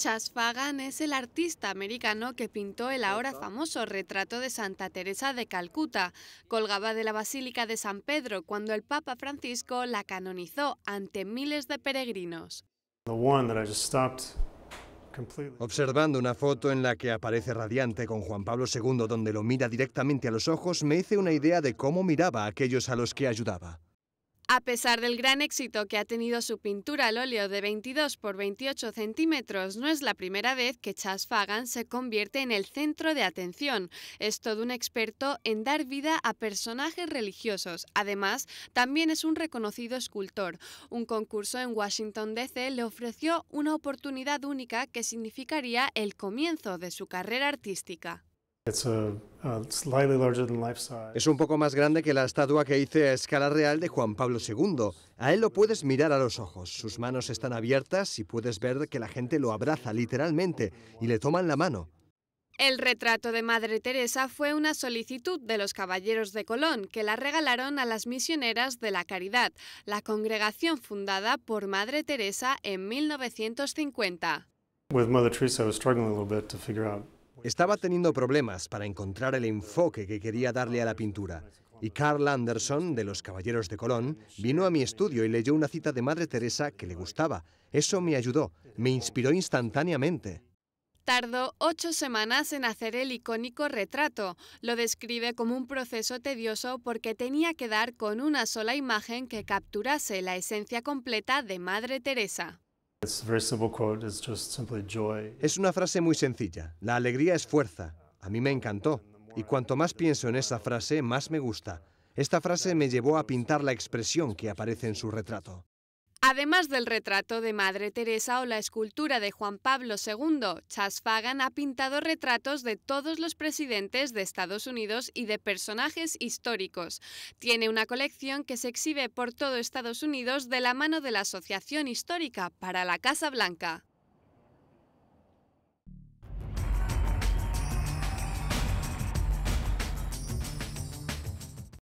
Chas Fagan es el artista americano que pintó el ahora famoso retrato de Santa Teresa de Calcuta. Colgaba de la Basílica de San Pedro cuando el Papa Francisco la canonizó ante miles de peregrinos. Observando una foto en la que aparece radiante con Juan Pablo II donde lo mira directamente a los ojos, me hice una idea de cómo miraba a aquellos a los que ayudaba. A pesar del gran éxito que ha tenido su pintura al óleo de 22 por 28 centímetros, no es la primera vez que Chas Fagan se convierte en el centro de atención. Es todo un experto en dar vida a personajes religiosos. Además, también es un reconocido escultor. Un concurso en Washington, D.C. le ofreció una oportunidad única que significaría el comienzo de su carrera artística. Es un poco más grande que la estatua que hice a escala real de Juan Pablo II. A él lo puedes mirar a los ojos, sus manos están abiertas y puedes ver que la gente lo abraza literalmente y le toman la mano. El retrato de Madre Teresa fue una solicitud de los caballeros de Colón que la regalaron a las misioneras de la Caridad, la congregación fundada por Madre Teresa en 1950. Teresa, estaba teniendo problemas para encontrar el enfoque que quería darle a la pintura. Y Carl Anderson, de los Caballeros de Colón, vino a mi estudio y leyó una cita de Madre Teresa que le gustaba. Eso me ayudó, me inspiró instantáneamente. Tardó ocho semanas en hacer el icónico retrato. Lo describe como un proceso tedioso porque tenía que dar con una sola imagen que capturase la esencia completa de Madre Teresa. Es una frase muy sencilla. La alegría es fuerza. A mí me encantó. Y cuanto más pienso en esa frase, más me gusta. Esta frase me llevó a pintar la expresión que aparece en su retrato. Además del retrato de Madre Teresa o la escultura de Juan Pablo II, Chas Fagan ha pintado retratos de todos los presidentes de Estados Unidos y de personajes históricos. Tiene una colección que se exhibe por todo Estados Unidos de la mano de la Asociación Histórica para la Casa Blanca.